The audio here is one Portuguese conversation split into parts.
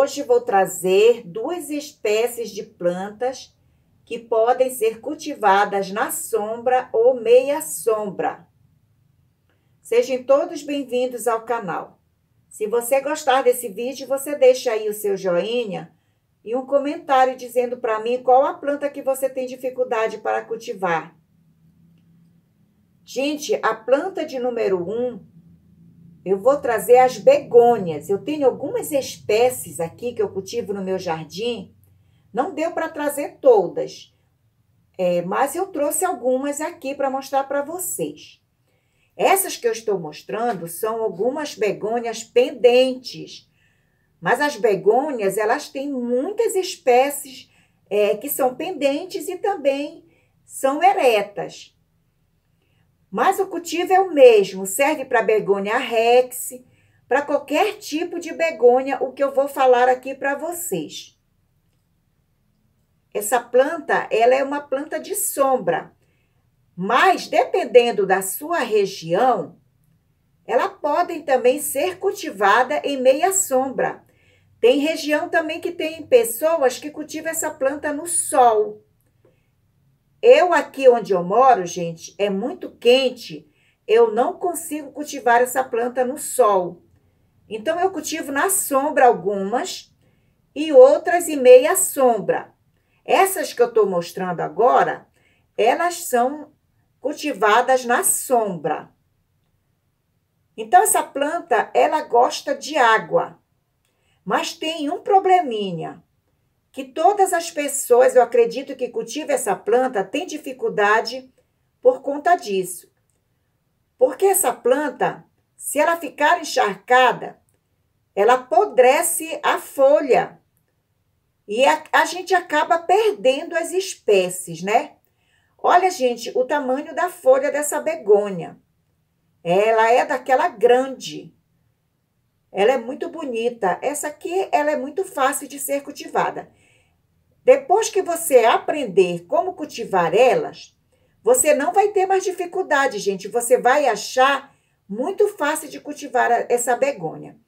Hoje vou trazer duas espécies de plantas que podem ser cultivadas na sombra ou meia sombra. Sejam todos bem-vindos ao canal. Se você gostar desse vídeo, você deixa aí o seu joinha e um comentário dizendo para mim qual a planta que você tem dificuldade para cultivar. Gente, a planta de número 1 um eu vou trazer as begônias. Eu tenho algumas espécies aqui que eu cultivo no meu jardim. Não deu para trazer todas, é, mas eu trouxe algumas aqui para mostrar para vocês. Essas que eu estou mostrando são algumas begônias pendentes. Mas as begônias, elas têm muitas espécies é, que são pendentes e também são eretas. Mas o cultivo é o mesmo, serve para begônia rex, para qualquer tipo de begônia, o que eu vou falar aqui para vocês. Essa planta, ela é uma planta de sombra, mas dependendo da sua região, ela podem também ser cultivada em meia sombra. Tem região também que tem pessoas que cultivam essa planta no sol. Eu aqui onde eu moro, gente, é muito quente. Eu não consigo cultivar essa planta no sol. Então, eu cultivo na sombra algumas e outras em meia sombra. Essas que eu estou mostrando agora, elas são cultivadas na sombra. Então, essa planta, ela gosta de água, mas tem um probleminha que todas as pessoas, eu acredito que cultive essa planta, tem dificuldade por conta disso. Porque essa planta, se ela ficar encharcada, ela apodrece a folha. E a, a gente acaba perdendo as espécies, né? Olha, gente, o tamanho da folha dessa begônia. Ela é daquela grande. Ela é muito bonita. Essa aqui, ela é muito fácil de ser cultivada. Depois que você aprender como cultivar elas, você não vai ter mais dificuldade, gente. Você vai achar muito fácil de cultivar essa begônia.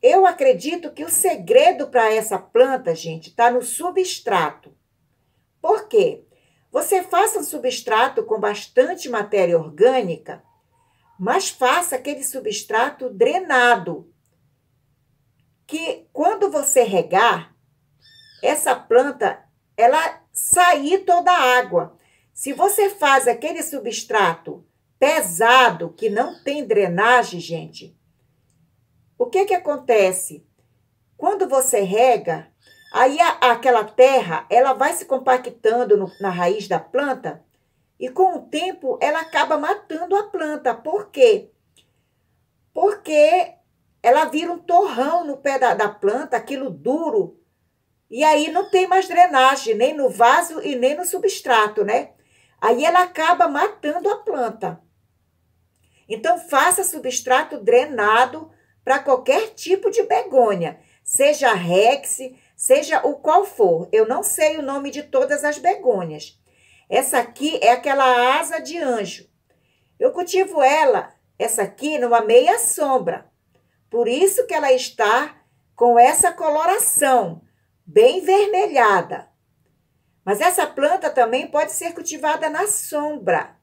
Eu acredito que o segredo para essa planta, gente, está no substrato. Por quê? Você faça um substrato com bastante matéria orgânica, mas faça aquele substrato drenado. Que quando você regar, essa planta ela sair toda a água. Se você faz aquele substrato pesado que não tem drenagem, gente, o que que acontece? Quando você rega, aí a, aquela terra ela vai se compactando no, na raiz da planta e com o tempo ela acaba matando a planta. Por quê? Porque ela vira um torrão no pé da, da planta, aquilo duro e aí não tem mais drenagem, nem no vaso e nem no substrato, né? Aí ela acaba matando a planta. Então, faça substrato drenado para qualquer tipo de begônia, seja rex, seja o qual for. Eu não sei o nome de todas as begônias. Essa aqui é aquela asa de anjo. Eu cultivo ela, essa aqui, numa meia sombra. Por isso que ela está com essa coloração bem vermelhada. Mas essa planta também pode ser cultivada na sombra.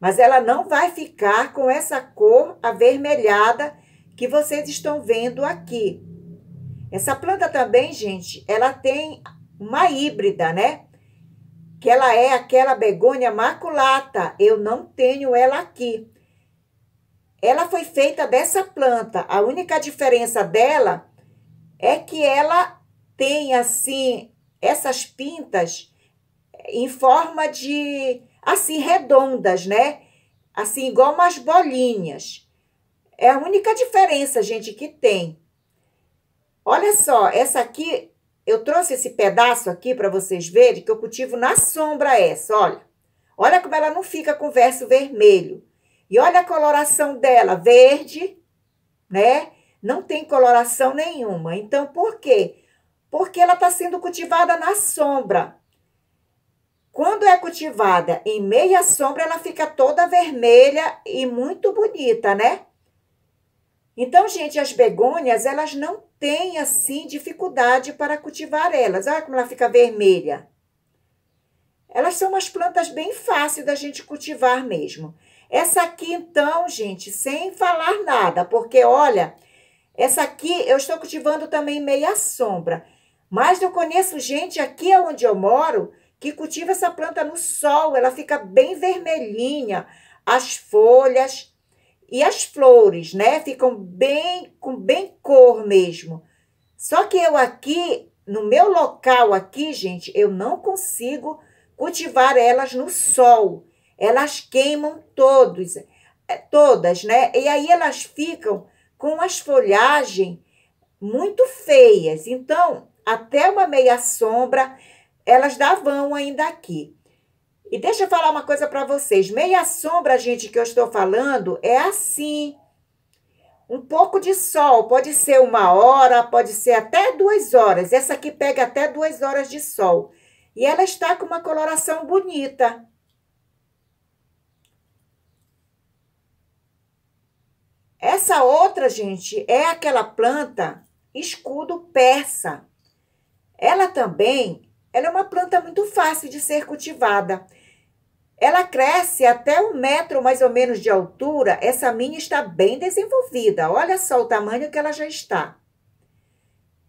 Mas ela não vai ficar com essa cor avermelhada que vocês estão vendo aqui. Essa planta também, gente, ela tem uma híbrida, né? Que ela é aquela begônia maculata. Eu não tenho ela aqui. Ela foi feita dessa planta. A única diferença dela é que ela tem assim essas pintas em forma de assim redondas, né? Assim igual umas bolinhas. É a única diferença, gente, que tem. Olha só, essa aqui eu trouxe esse pedaço aqui para vocês verem que eu cultivo na sombra essa, olha. Olha como ela não fica com verso vermelho. E olha a coloração dela, verde, né? Não tem coloração nenhuma. Então, por quê? porque ela está sendo cultivada na sombra. Quando é cultivada em meia sombra, ela fica toda vermelha e muito bonita, né? Então, gente, as begônias, elas não têm, assim, dificuldade para cultivar elas. Olha como ela fica vermelha. Elas são umas plantas bem fáceis da gente cultivar mesmo. Essa aqui, então, gente, sem falar nada, porque, olha, essa aqui eu estou cultivando também meia sombra. Mas eu conheço gente aqui onde eu moro que cultiva essa planta no sol. Ela fica bem vermelhinha. As folhas e as flores, né? Ficam bem com bem cor mesmo. Só que eu aqui, no meu local aqui, gente, eu não consigo cultivar elas no sol. Elas queimam todos, é, todas, né? E aí elas ficam com as folhagens muito feias. Então, até uma meia sombra, elas davam ainda aqui. E deixa eu falar uma coisa para vocês. Meia sombra, gente, que eu estou falando é assim. Um pouco de sol, pode ser uma hora, pode ser até duas horas. Essa aqui pega até duas horas de sol. E ela está com uma coloração bonita. Essa outra, gente, é aquela planta escudo persa. Ela também ela é uma planta muito fácil de ser cultivada. Ela cresce até um metro mais ou menos de altura. Essa minha está bem desenvolvida. Olha só o tamanho que ela já está.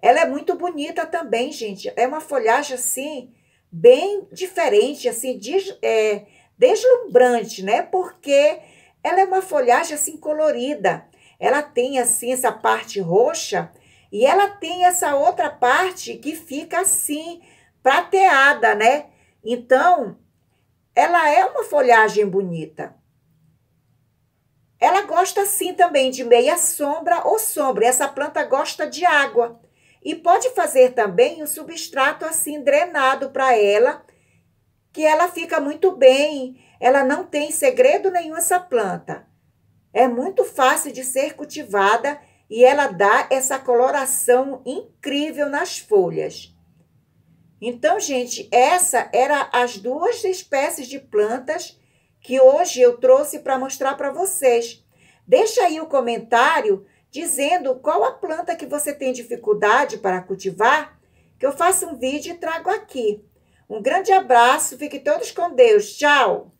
Ela é muito bonita também, gente. É uma folhagem assim, bem diferente, assim, des, é, deslumbrante, né? Porque ela é uma folhagem assim colorida. Ela tem assim essa parte roxa e ela tem essa outra parte que fica assim, prateada, né? Então, ela é uma folhagem bonita. Ela gosta sim também de meia sombra ou sombra. Essa planta gosta de água. E pode fazer também um substrato assim drenado para ela, que ela fica muito bem. Ela não tem segredo nenhum essa planta. É muito fácil de ser cultivada e ela dá essa coloração incrível nas folhas. Então, gente, essa era as duas espécies de plantas que hoje eu trouxe para mostrar para vocês. Deixa aí o comentário dizendo qual a planta que você tem dificuldade para cultivar, que eu faço um vídeo e trago aqui. Um grande abraço, fiquem todos com Deus. Tchau!